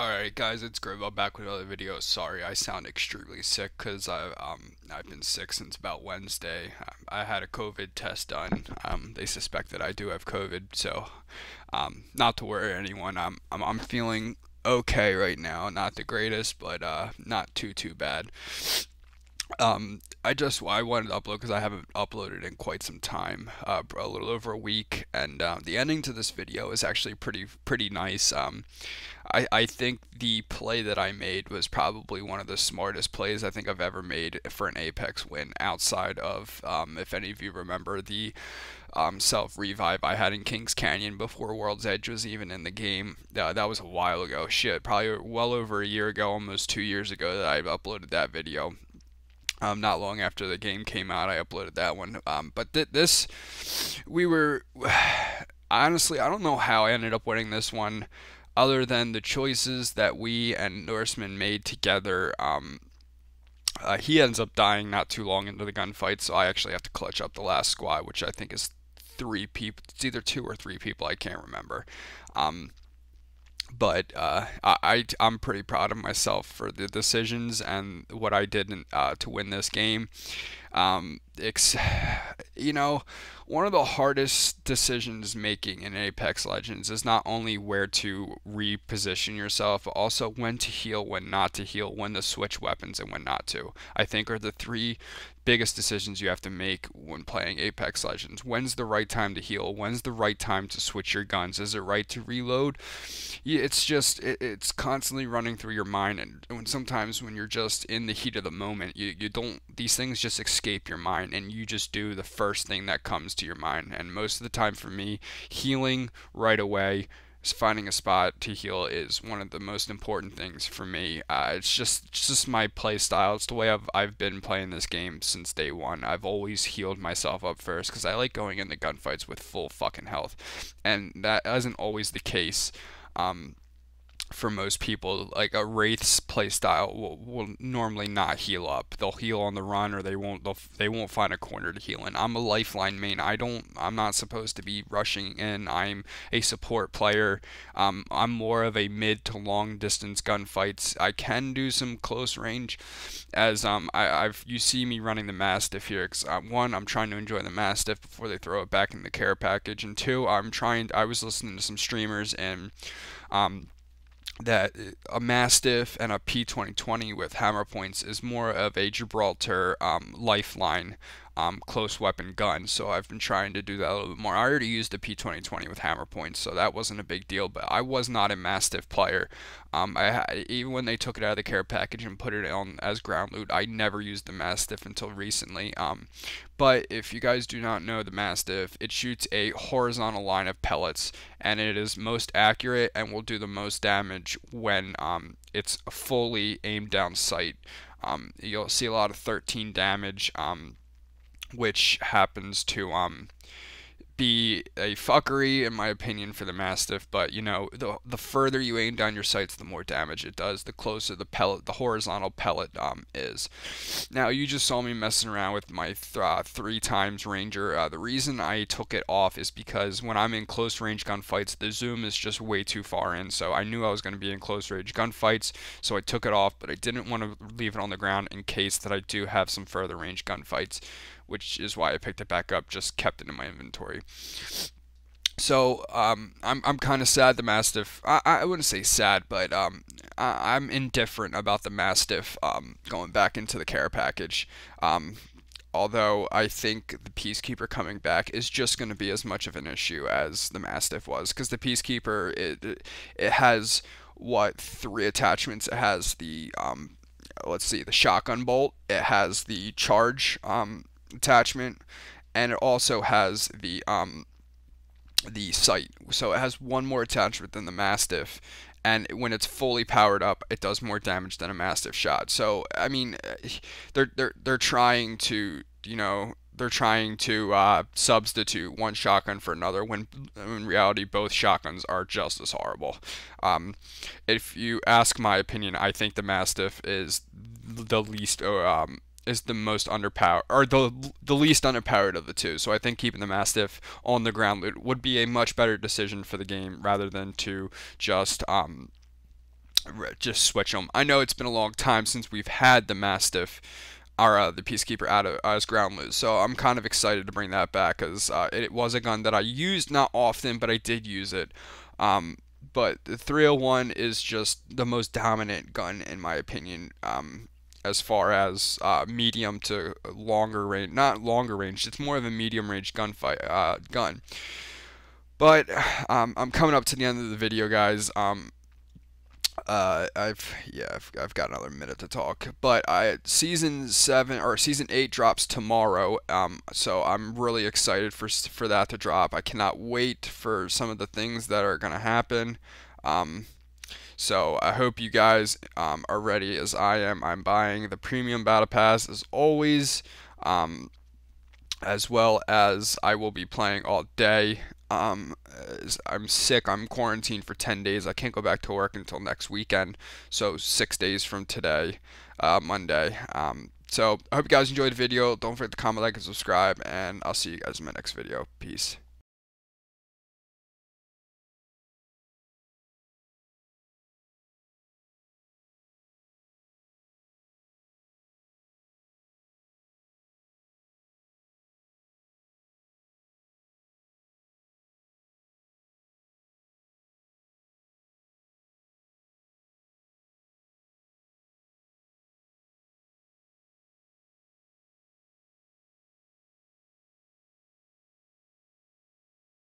Alright guys, it's Griv, I'm back with another video. Sorry, I sound extremely sick because I've, um, I've been sick since about Wednesday. I, um, I had a COVID test done. Um, they suspect that I do have COVID, so um, not to worry anyone. I'm, I'm, I'm feeling okay right now. Not the greatest, but uh, not too, too bad um, I just I wanted to upload because I haven't uploaded in quite some time, uh, a little over a week, and uh, the ending to this video is actually pretty pretty nice. Um, I I think the play that I made was probably one of the smartest plays I think I've ever made for an Apex win. Outside of um, if any of you remember the um, self revive I had in Kings Canyon before World's Edge was even in the game. Uh, that was a while ago. Shit, probably well over a year ago, almost two years ago that I uploaded that video. Um, not long after the game came out, I uploaded that one. Um, but th this, we were honestly, I don't know how I ended up winning this one, other than the choices that we and Norseman made together. Um, uh, he ends up dying not too long into the gunfight, so I actually have to clutch up the last squad, which I think is three people. It's either two or three people. I can't remember. Um, but uh, I, I'm pretty proud of myself for the decisions and what I did in, uh, to win this game. Um, it's, you know, one of the hardest decisions making in Apex Legends is not only where to reposition yourself, but also when to heal, when not to heal, when to switch weapons, and when not to. I think are the three biggest decisions you have to make when playing Apex Legends. When's the right time to heal? When's the right time to switch your guns? Is it right to reload? It's just, it's constantly running through your mind. And when sometimes when you're just in the heat of the moment, you, you don't, these things just escape your mind and you just do the first thing that comes to your mind. And most of the time for me, healing right away, finding a spot to heal is one of the most important things for me. Uh, it's just it's just my play style. It's the way I've I've been playing this game since day one. I've always healed myself up first because I like going into gunfights with full fucking health, and that isn't always the case. Um, for most people. Like a Wraith's playstyle will, will normally not heal up. They'll heal on the run, or they won't. They won't find a corner to heal in. I'm a lifeline main. I don't. I'm not supposed to be rushing in. I'm a support player. Um, I'm more of a mid to long distance gunfights. I can do some close range, as um, I, I've you see me running the Mastiff here. Cause uh, one, I'm trying to enjoy the Mastiff before they throw it back in the care package, and two, I'm trying. I was listening to some streamers and um that uh, a Mastiff and a P2020 with hammer points is more of a Gibraltar um, lifeline um, close weapon gun. So I've been trying to do that a little bit more. I already used the P2020 with hammer points, so that wasn't a big deal. But I was not a mastiff player. Um, I even when they took it out of the care package and put it on as ground loot, I never used the mastiff until recently. Um, but if you guys do not know the mastiff, it shoots a horizontal line of pellets, and it is most accurate and will do the most damage when um, it's fully aimed down sight. Um, you'll see a lot of 13 damage. Um, which happens to um be a fuckery in my opinion for the mastiff but you know the the further you aim down your sights the more damage it does the closer the pellet the horizontal pellet um is now you just saw me messing around with my th uh, three times ranger uh, the reason i took it off is because when i'm in close range gunfights the zoom is just way too far in so i knew i was going to be in close range gunfights so i took it off but i didn't want to leave it on the ground in case that i do have some further range gunfights which is why I picked it back up, just kept it in my inventory. So um, I'm I'm kind of sad the Mastiff. I, I wouldn't say sad, but um, I, am indifferent about the Mastiff um, going back into the care package. Um, although I think the Peacekeeper coming back is just going to be as much of an issue as the Mastiff was, because the Peacekeeper it it has what three attachments? It has the um, let's see the shotgun bolt. It has the charge um, attachment, and it also has the um, the sight. So it has one more attachment than the Mastiff, and when it's fully powered up, it does more damage than a Mastiff shot. So I mean, they're they're they're trying to you know they're trying to uh, substitute one shotgun for another when in reality both shotguns are just as horrible. Um, if you ask my opinion, I think the Mastiff is the least uh, um, is the most underpowered or the the least underpowered of the two. So I think keeping the Mastiff on the ground would be a much better decision for the game rather than to just um just switch them. I know it's been a long time since we've had the Mastiff or uh, the Peacekeeper out of, as ground loot, so I'm kind of excited to bring that back because uh, it, it, was a gun that I used not often, but I did use it. Um, but the 301 is just the most dominant gun in my opinion. Um, as far as uh, medium to longer range, not longer range, it's more of a medium range gunfight uh, gun. But um, I'm coming up to the end of the video, guys. Um, uh, I've yeah, I've, I've, got another minute to talk. But I season seven or season eight drops tomorrow. Um, so I'm really excited for for that to drop. I cannot wait for some of the things that are gonna happen. Um, so I hope you guys um, are ready as I am. I'm buying the premium battle pass as always, um, as well as I will be playing all day. Um, I'm sick. I'm quarantined for 10 days. I can't go back to work until next weekend. So six days from today, uh, Monday. Um, so I hope you guys enjoyed the video. Don't forget to comment, like, and subscribe. And I'll see you guys in my next video. Peace.